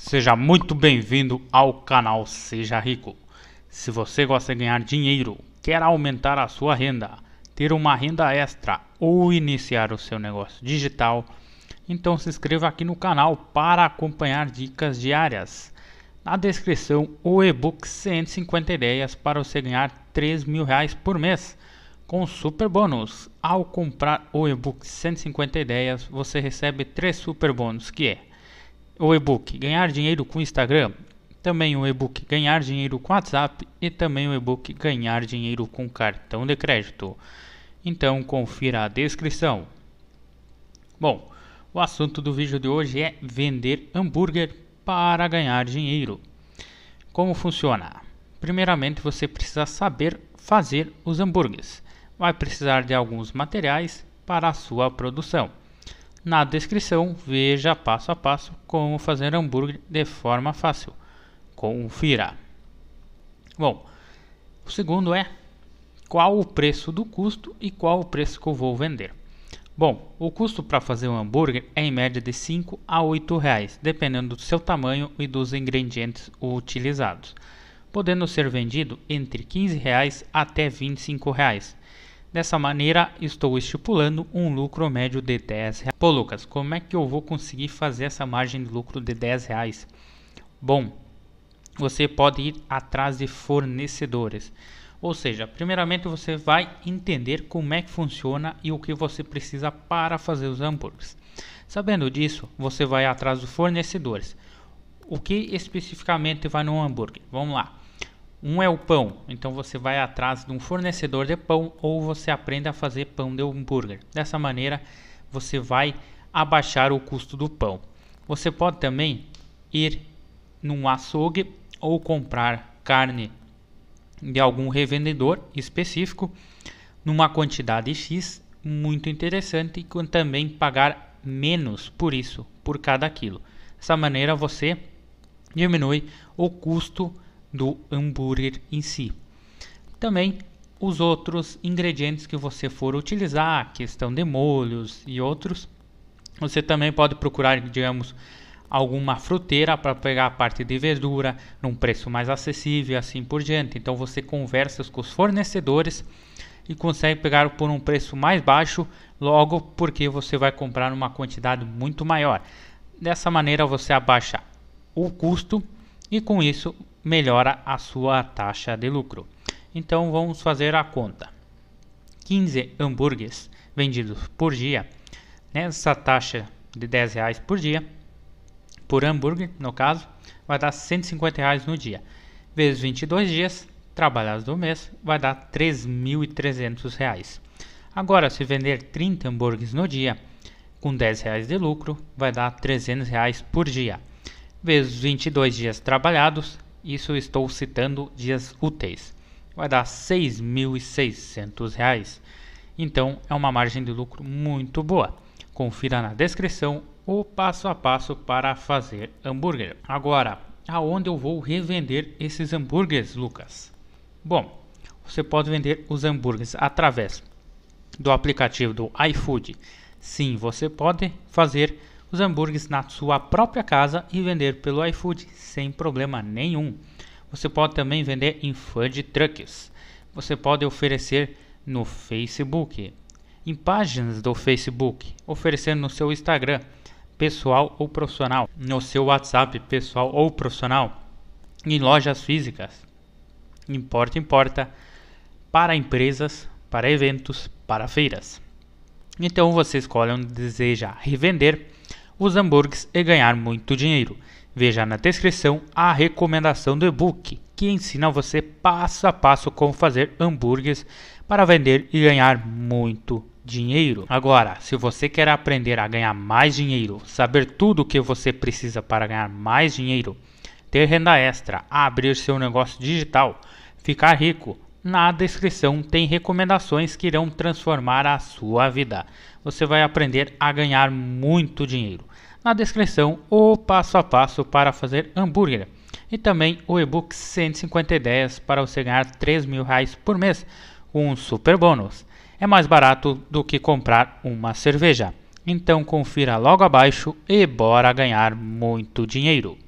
Seja muito bem-vindo ao canal Seja Rico. Se você gosta de ganhar dinheiro, quer aumentar a sua renda, ter uma renda extra ou iniciar o seu negócio digital, então se inscreva aqui no canal para acompanhar dicas diárias. Na descrição, o e-book 150 ideias para você ganhar 3 mil reais por mês com super bônus. Ao comprar o e-book 150 ideias, você recebe três super bônus que é o e-book Ganhar Dinheiro com Instagram, também o e-book Ganhar Dinheiro com WhatsApp e também o e-book Ganhar Dinheiro com Cartão de Crédito. Então confira a descrição. Bom, o assunto do vídeo de hoje é vender hambúrguer para ganhar dinheiro. Como funciona? Primeiramente você precisa saber fazer os hambúrgueres. Vai precisar de alguns materiais para a sua produção. Na descrição, veja passo a passo como fazer hambúrguer de forma fácil. Confira. Bom, o segundo é qual o preço do custo e qual o preço que eu vou vender. Bom, o custo para fazer um hambúrguer é em média de 5 a 8 reais, dependendo do seu tamanho e dos ingredientes utilizados, podendo ser vendido entre 15 reais até 25 reais. Dessa maneira, estou estipulando um lucro médio de 10 reais. Pô, Lucas, como é que eu vou conseguir fazer essa margem de lucro de 10 reais? Bom, você pode ir atrás de fornecedores. Ou seja, primeiramente você vai entender como é que funciona e o que você precisa para fazer os hambúrgueres. Sabendo disso, você vai atrás dos fornecedores. O que especificamente vai no hambúrguer? Vamos lá. Um é o pão, então você vai atrás de um fornecedor de pão ou você aprende a fazer pão de hambúrguer. Dessa maneira, você vai abaixar o custo do pão. Você pode também ir num açougue ou comprar carne de algum revendedor específico numa quantidade X muito interessante e também pagar menos por isso, por cada quilo. Dessa maneira você diminui o custo do hambúrguer em si. Também os outros ingredientes que você for utilizar, questão de molhos e outros. Você também pode procurar, digamos, alguma fruteira para pegar a parte de verdura num preço mais acessível e assim por diante. Então você conversa com os fornecedores e consegue pegar por um preço mais baixo, logo porque você vai comprar uma quantidade muito maior. Dessa maneira você abaixa o custo e com isso melhora a sua taxa de lucro. Então vamos fazer a conta. 15 hambúrgueres vendidos por dia, nessa taxa de 10 reais por dia, por hambúrguer no caso, vai dar 150 reais no dia. Vezes 22 dias, trabalhados do mês, vai dar 3.300 reais. Agora, se vender 30 hambúrgueres no dia, com 10 reais de lucro, vai dar 300 reais por dia. Vezes 22 dias trabalhados, isso estou citando dias úteis. Vai dar R$ 6.600. Então é uma margem de lucro muito boa. Confira na descrição o passo a passo para fazer hambúrguer. Agora, aonde eu vou revender esses hambúrgueres, Lucas? Bom, você pode vender os hambúrgueres através do aplicativo do iFood. Sim, você pode fazer os hambúrgueres na sua própria casa e vender pelo iFood sem problema nenhum. Você pode também vender em food trucks. Você pode oferecer no Facebook, em páginas do Facebook, oferecer no seu Instagram pessoal ou profissional, no seu WhatsApp pessoal ou profissional, em lojas físicas, Importa, importa. em porta, para empresas, para eventos, para feiras. Então você escolhe onde deseja revender os hambúrgueres e ganhar muito dinheiro. Veja na descrição a recomendação do e-book que ensina você passo a passo como fazer hambúrgueres para vender e ganhar muito dinheiro. Agora, se você quer aprender a ganhar mais dinheiro, saber tudo o que você precisa para ganhar mais dinheiro, ter renda extra, abrir seu negócio digital, ficar rico, na descrição tem recomendações que irão transformar a sua vida. Você vai aprender a ganhar muito dinheiro. Na descrição, o passo a passo para fazer hambúrguer. E também o e-book 150 ideias para você ganhar 3 mil reais por mês. Um super bônus. É mais barato do que comprar uma cerveja. Então confira logo abaixo e bora ganhar muito dinheiro.